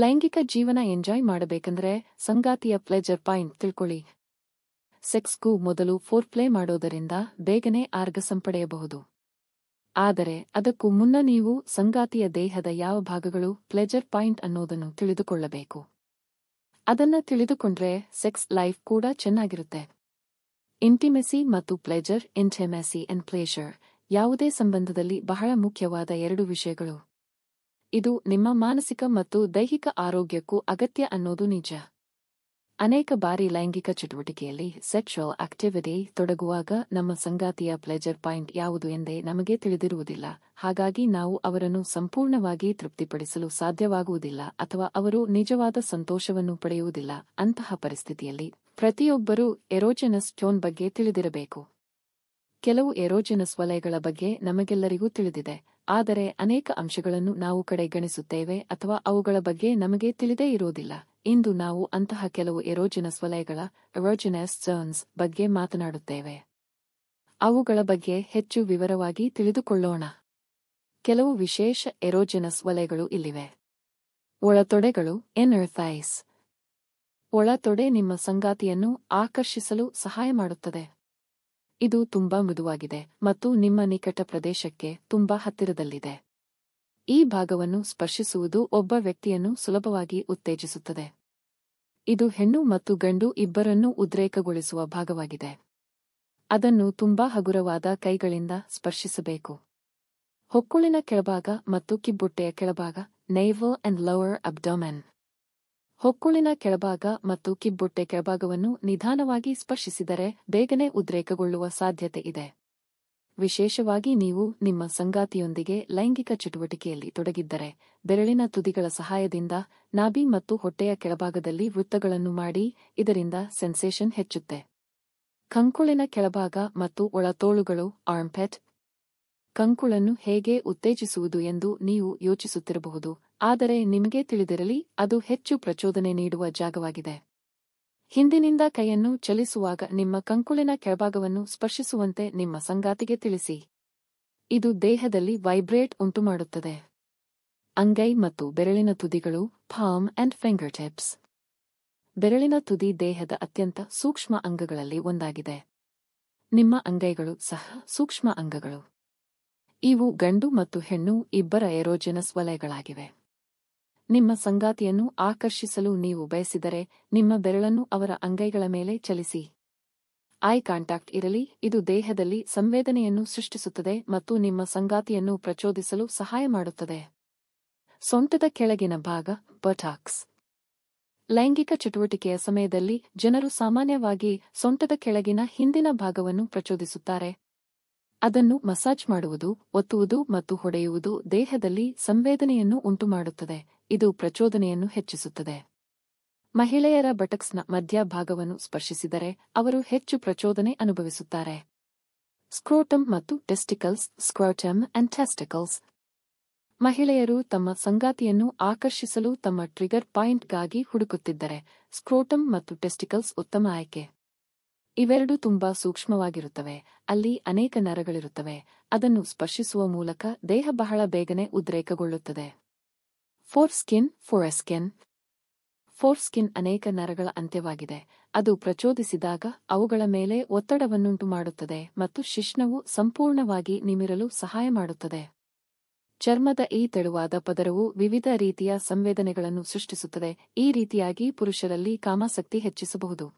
ಲೈಂಗಿಕ ಜೀವನ ಎಂಜಾಯ್ ಮಾಡಬೇಕಂದ್ರೆ ಸಂಗಾತಿಯ ಪ್ಲೆಜರ್ ಪಾಯಿಂಟ್ ತಿಳ್ಕೊಳ್ಳಿ ಸೆಕ್ಸ್ಗೂ ಮೊದಲು ಫೋರ್ ಪ್ಲೇ ಮಾಡೋದರಿಂದ ಬೇಗನೆ ಆರ್ಗಸಂ ಪಡೆಯಬಹುದು ಆದರೆ ಅದಕ್ಕೂ ಮುನ್ನ ನೀವು ಸಂಗಾತಿಯ ದೇಹದ ಯಾವ ಭಾಗಗಳು ಪ್ಲೆಜರ್ ಪಾಯಿಂಟ್ ಅನ್ನೋದನ್ನು ತಿಳಿದುಕೊಳ್ಳಬೇಕು ಅದನ್ನ ತಿಳಿದುಕೊಂಡ್ರೆ ಸೆಕ್ಸ್ ಲೈಫ್ ಕೂಡ ಚೆನ್ನಾಗಿರುತ್ತೆ ಇಂಟಿಮೆಸಿ ಮತ್ತು ಪ್ಲೆಜರ್ ಇಂಟೆಮೆಸಿ ಅಂಡ್ ಪ್ಲೇಜರ್ ಯಾವುದೇ ಸಂಬಂಧದಲ್ಲಿ ಬಹಳ ಮುಖ್ಯವಾದ ಎರಡು ವಿಷಯಗಳು ಇದು ನಿಮ್ಮ ಮಾನಸಿಕ ಮತ್ತು ದೈಹಿಕ ಆರೋಗ್ಯಕ್ಕೂ ಅಗತ್ಯ ಅನ್ನೋದು ನಿಜ ಅನೇಕ ಬಾರಿ ಲೈಂಗಿಕ ಚಟುವಟಿಕೆಯಲ್ಲಿ ಸೆಕ್ಷುವಲ್ ಆಕ್ಟಿವಿಟಿ ತೊಡಗುವಾಗ ನಮ್ಮ ಸಂಗಾತಿಯ ಪ್ಲೆಜರ್ ಪಾಯಿಂಟ್ ಯಾವುದು ಎಂದೇ ನಮಗೆ ತಿಳಿದಿರುವುದಿಲ್ಲ ಹಾಗಾಗಿ ನಾವು ಅವರನ್ನು ಸಂಪೂರ್ಣವಾಗಿ ತೃಪ್ತಿಪಡಿಸಲು ಸಾಧ್ಯವಾಗುವುದಿಲ್ಲ ಅಥವಾ ಅವರು ನಿಜವಾದ ಸಂತೋಷವನ್ನು ಪಡೆಯುವುದಿಲ್ಲ ಅಂತಹ ಪರಿಸ್ಥಿತಿಯಲ್ಲಿ ಪ್ರತಿಯೊಬ್ಬರೂ ಎರೋಜೆನಸ್ ಟೋನ್ ಬಗ್ಗೆ ತಿಳಿದಿರಬೇಕು ಕೆಲವು ಎರೋಜೆನಸ್ ವಲಯಗಳ ಬಗ್ಗೆ ನಮಗೆಲ್ಲರಿಗೂ ತಿಳಿದಿದೆ ಆದರೆ ಅನೇಕ ಅಂಶಗಳನ್ನು ನಾವು ಕಡೆಗಣಿಸುತ್ತೇವೆ ಅಥವಾ ಅವುಗಳ ಬಗ್ಗೆ ನಮಗೆ ತಿಳಿದೇ ಇರೋದಿಲ್ಲ ಇಂದು ನಾವು ಅಂತಹ ಕೆಲವು ಎರೋಜಿನಸ್ ವಲಯಗಳ ಎರೋಜಿನಸ್ ಜರ್ನ್ಸ್ ಬಗ್ಗೆ ಮಾತನಾಡುತ್ತೇವೆ ಅವುಗಳ ಬಗ್ಗೆ ಹೆಚ್ಚು ವಿವರವಾಗಿ ತಿಳಿದುಕೊಳ್ಳೋಣ ಕೆಲವು ವಿಶೇಷ ಎರೋಜಿನಸ್ ವಲಯಗಳು ಇಲ್ಲಿವೆ ಒಳತೊಡೆಗಳು ಎನರ್ಥೈಸ್ ಒಳತೊಡೆ ನಿಮ್ಮ ಸಂಗಾತಿಯನ್ನು ಆಕರ್ಷಿಸಲು ಸಹಾಯ ಮಾಡುತ್ತದೆ ಇದು ತುಂಬಾ ಮೃದುವಾಗಿದೆ ಮತ್ತು ನಿಮ್ಮ ನಿಕಟ ಪ್ರದೇಶಕ್ಕೆ ತುಂಬಾ ಹತ್ತಿರದಲ್ಲಿದೆ ಈ ಭಾಗವನ್ನು ಸ್ಪರ್ಶಿಸುವುದು ಒಬ್ಬ ವ್ಯಕ್ತಿಯನ್ನು ಸುಲಭವಾಗಿ ಉತ್ತೇಜಿಸುತ್ತದೆ ಇದು ಹೆಣ್ಣು ಮತ್ತು ಗಂಡು ಇಬ್ಬರನ್ನೂ ಉದ್ರೇಕಗೊಳಿಸುವ ಭಾಗವಾಗಿದೆ ಅದನ್ನು ತುಂಬಾ ಹಗುರವಾದ ಕೈಗಳಿಂದ ಸ್ಪರ್ಶಿಸಬೇಕು ಹೊಕ್ಕುಳಿನ ಕೆಳಭಾಗ ಮತ್ತು ಕಿಬ್ಬುಟ್ಟೆಯ ಕೆಳಭಾಗ ನೈವರ್ ಅಂಡ್ ಲೋವರ್ ಅಬ್ಡೊಮೆನ್ ಹೊಕ್ಕುಳಿನ ಕೆಳಭಾಗ ಮತ್ತು ಕಿಬ್ಬೊಟ್ಟೆ ಕೆಳಭಾಗವನ್ನು ನಿಧಾನವಾಗಿ ಸ್ಪರ್ಶಿಸಿದರೆ ಬೇಗನೆ ಉದ್ರೇಕಗೊಳ್ಳುವ ಸಾಧ್ಯತೆ ಇದೆ ವಿಶೇಷವಾಗಿ ನೀವು ನಿಮ್ಮ ಸಂಗಾತಿಯೊಂದಿಗೆ ಲೈಂಗಿಕ ಚಟುವಟಿಕೆಯಲ್ಲಿ ತೊಡಗಿದ್ದರೆ ಬೆರಳಿನ ತುದಿಗಳ ಸಹಾಯದಿಂದ ನಾಭಿ ಮತ್ತು ಹೊಟ್ಟೆಯ ಕೆಳಭಾಗದಲ್ಲಿ ವೃತ್ತಗಳನ್ನು ಮಾಡಿ ಇದರಿಂದ ಸೆನ್ಸೇಷನ್ ಹೆಚ್ಚುತ್ತೆ ಕಂಕುಳಿನ ಕೆಳಭಾಗ ಮತ್ತು ಒಳತೋಳುಗಳು ಆರ್ಮ್ಫೆಟ್ ಕಂಕುಳನ್ನು ಹೇಗೆ ಉತ್ತೇಜಿಸುವುದು ಎಂದು ನೀವು ಯೋಚಿಸುತ್ತಿರಬಹುದು ಆದರೆ ನಿಮಗೆ ತಿಳಿದಿರಲಿ ಅದು ಹೆಚ್ಚು ಪ್ರಚೋದನೆ ನೀಡುವ ಜಾಗವಾಗಿದೆ ಹಿಂದಿನಿಂದ ಕೈಯನ್ನು ಚಲಿಸುವಾಗ ನಿಮ್ಮ ಕಂಕುಳಿನ ಕೆಳಭಾಗವನ್ನು ಸ್ಪರ್ಶಿಸುವಂತೆ ನಿಮ್ಮ ಸಂಗಾತಿಗೆ ತಿಳಿಸಿ ಇದು ದೇಹದಲ್ಲಿ ವೈಬ್ರೇಟ್ ಉಂಟುಮಾಡುತ್ತದೆ ಅಂಗೈ ಮತ್ತು ಬೆರಳಿನ ತುದಿಗಳು ಫಾಮ್ ಅಂಡ್ ಫಿಂಗರ್ ಟಿಪ್ಸ್ ಬೆರಳಿನ ತುದಿ ದೇಹದ ಅತ್ಯಂತ ಸೂಕ್ಷ್ಮ ಅಂಗಗಳಲ್ಲಿ ಒಂದಾಗಿದೆ ನಿಮ್ಮ ಅಂಗೈಗಳು ಸಹ ಸೂಕ್ಷ್ಮ ಅಂಗಗಳು ಇವು ಗಂಡು ಮತ್ತು ಹೆಣ್ಣು ಇಬ್ಬರ ಎರೋಜೆನಸ್ ವಲಯಗಳಾಗಿವೆ ನಿಮ್ಮ ಸಂಗಾತಿಯನ್ನು ಆಕರ್ಷಿಸಲು ನೀವು ಬಯಸಿದರೆ ನಿಮ್ಮ ಬೆರಳನ್ನು ಅವರ ಅಂಗೈಗಳ ಮೇಲೆ ಚಲಿಸಿ ಐ ಕಾಂಟ್ಯಾಕ್ಟ್ ಇರಲಿ ಇದು ದೇಹದಲ್ಲಿ ಸಂವೇದನೆಯನ್ನು ಸೃಷ್ಟಿಸುತ್ತದೆ ಮತ್ತು ನಿಮ್ಮ ಸಂಗಾತಿಯನ್ನು ಪ್ರಚೋದಿಸಲು ಸಹಾಯ ಮಾಡುತ್ತದೆ ಸೊಂಟದ ಕೆಳಗಿನ ಭಾಗ ಬಟಾಕ್ಸ್ ಲೈಂಗಿಕ ಚಟುವಟಿಕೆಯ ಸಮಯದಲ್ಲಿ ಜನರು ಸಾಮಾನ್ಯವಾಗಿ ಸೊಂಟದ ಕೆಳಗಿನ ಹಿಂದಿನ ಭಾಗವನ್ನು ಪ್ರಚೋದಿಸುತ್ತಾರೆ ಅದನ್ನು ಮಸಾಜ್ ಮಾಡುವುದು ಒತ್ತುವುದು ಮತ್ತು ಹೊಡೆಯುವುದು ದೇಹದಲ್ಲಿ ಸಂವೇದನೆಯನ್ನು ಉಂಟುಮಾಡುತ್ತದೆ ಇದು ಪ್ರಚೋದನೆಯನ್ನು ಹೆಚ್ಚಿಸುತ್ತದೆ ಮಹಿಳೆಯರ ಬಟಕ್ಸ್ನ ಮಧ್ಯಭಾಗವನ್ನು ಸ್ಪರ್ಶಿಸಿದರೆ ಅವರು ಹೆಚ್ಚು ಪ್ರಚೋದನೆ ಅನುಭವಿಸುತ್ತಾರೆ ಸ್ಕ್ರೋಟಮ್ ಮತ್ತು ಟೆಸ್ಟಿಕಲ್ಸ್ ಸ್ಕ್ರೋಟಮ್ ಅಂಡ್ ಟೆಸ್ಟಿಕಲ್ಸ್ ಮಹಿಳೆಯರು ತಮ್ಮ ಸಂಗಾತಿಯನ್ನು ಆಕರ್ಷಿಸಲು ತಮ್ಮ ಟ್ರಿಗರ್ ಪಾಯಿಂಟ್ಗಾಗಿ ಹುಡುಕುತ್ತಿದ್ದರೆ ಸ್ಕ್ರೋಟಮ್ ಮತ್ತು ಟೆಸ್ಟಿಕಲ್ಸ್ ಉತ್ತಮ ಆಯ್ಕೆ ಇವೆರಡೂ ತುಂಬಾ ಸೂಕ್ಷ್ಮವಾಗಿರುತ್ತವೆ ಅಲ್ಲಿ ಅನೇಕ ನರಗಳಿರುತ್ತವೆ ಅದನ್ನು ಸ್ಪರ್ಶಿಸುವ ಮೂಲಕ ದೇಹ ಬಹಳ ಬೇಗನೆ ಉದ್ರೇಕಗೊಳ್ಳುತ್ತದೆ foreskin skin foreskin ಅನೇಕ ನರಗಳ ಅಂತ್ಯವಾಗಿದೆ ಅದು ಪ್ರಚೋದಿಸಿದಾಗ ಅವುಗಳ ಮೇಲೆ ಒತ್ತಡವನ್ನುಂಟು ಮಾಡುತ್ತದೆ ಮತ್ತು ಶಿಶ್ನವು ಸಂಪೂರ್ಣವಾಗಿ ನಿಮಿರಲು ಸಹಾಯ ಮಾಡುತ್ತದೆ ಚರ್ಮದ ಈ ತೆಳುವಾದ ಪದರವು ವಿವಿಧ ರೀತಿಯ ಸಂವೇದನೆಗಳನ್ನು ಸೃಷ್ಟಿಸುತ್ತದೆ ಈ ರೀತಿಯಾಗಿ ಪುರುಷರಲ್ಲಿ ಕಾಮಾಸಕ್ತಿ ಹೆಚ್ಚಿಸಬಹುದು